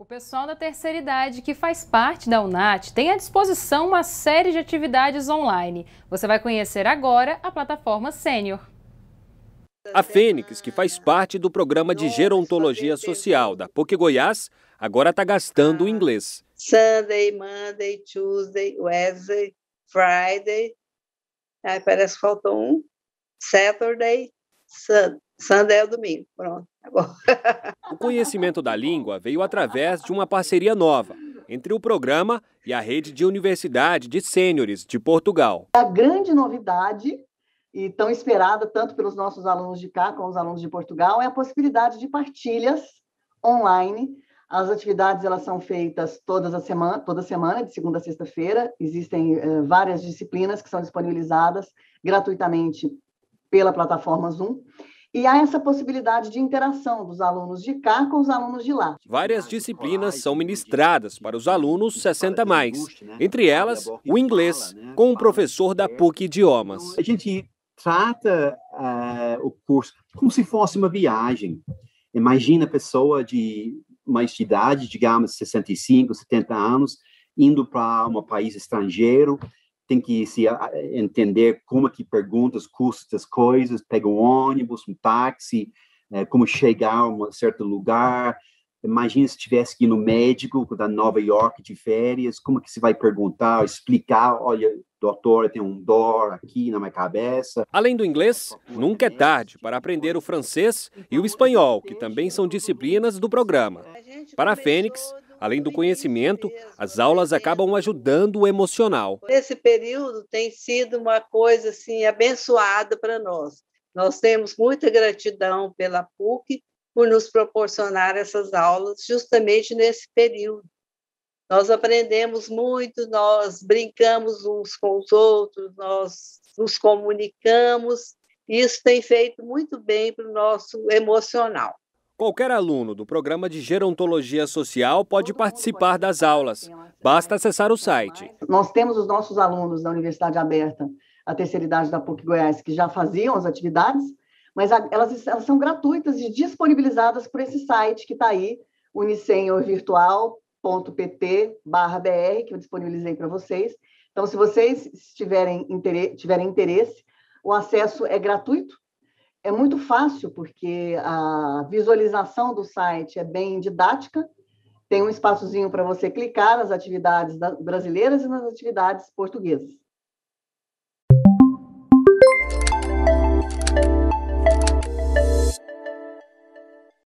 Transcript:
O pessoal da terceira idade que faz parte da UNAT tem à disposição uma série de atividades online. Você vai conhecer agora a plataforma Sênior. A Fênix, que faz parte do programa de gerontologia social da PUC Goiás, agora está gastando o inglês. Sunday, Monday, Tuesday, Wednesday, Friday. Aí parece que faltou um. Saturday, Sunday é o domingo. Pronto, bom. O conhecimento da língua veio através de uma parceria nova entre o programa e a rede de universidade de sêniores de Portugal. A grande novidade e tão esperada tanto pelos nossos alunos de cá como os alunos de Portugal é a possibilidade de partilhas online. As atividades elas são feitas todas a semana, toda semana, de segunda a sexta-feira. Existem eh, várias disciplinas que são disponibilizadas gratuitamente pela plataforma Zoom. E há essa possibilidade de interação dos alunos de cá com os alunos de lá. Várias disciplinas são ministradas para os alunos 60 mais, entre elas o inglês, com o professor da PUC Idiomas. A gente trata uh, o curso como se fosse uma viagem. Imagina a pessoa de uma idade, digamos, 65, 70 anos, indo para um país estrangeiro tem que se ah, entender como que perguntas custam as coisas, pega um ônibus, um táxi, é, como chegar a um certo lugar. Imagina se tivesse que ir no médico da Nova York de férias, como que se vai perguntar, explicar, olha, doutor, tem um dor aqui na minha cabeça. Além do inglês, nunca é tarde tipo, para aprender o francês e o espanhol, que também são disciplinas do programa. Para a Fênix, Além do conhecimento, as aulas acabam ajudando o emocional. Esse período tem sido uma coisa assim abençoada para nós. Nós temos muita gratidão pela PUC por nos proporcionar essas aulas justamente nesse período. Nós aprendemos muito, nós brincamos uns com os outros, nós nos comunicamos. Isso tem feito muito bem para o nosso emocional. Qualquer aluno do programa de gerontologia social pode participar das aulas. Basta acessar o site. Nós temos os nossos alunos da Universidade Aberta, a terceira idade da PUC Goiás, que já faziam as atividades, mas elas, elas são gratuitas e disponibilizadas por esse site que está aí, unicenhorvirtualpt br que eu disponibilizei para vocês. Então, se vocês tiverem interesse, tiverem interesse, o acesso é gratuito é muito fácil, porque a visualização do site é bem didática, tem um espaçozinho para você clicar nas atividades brasileiras e nas atividades portuguesas.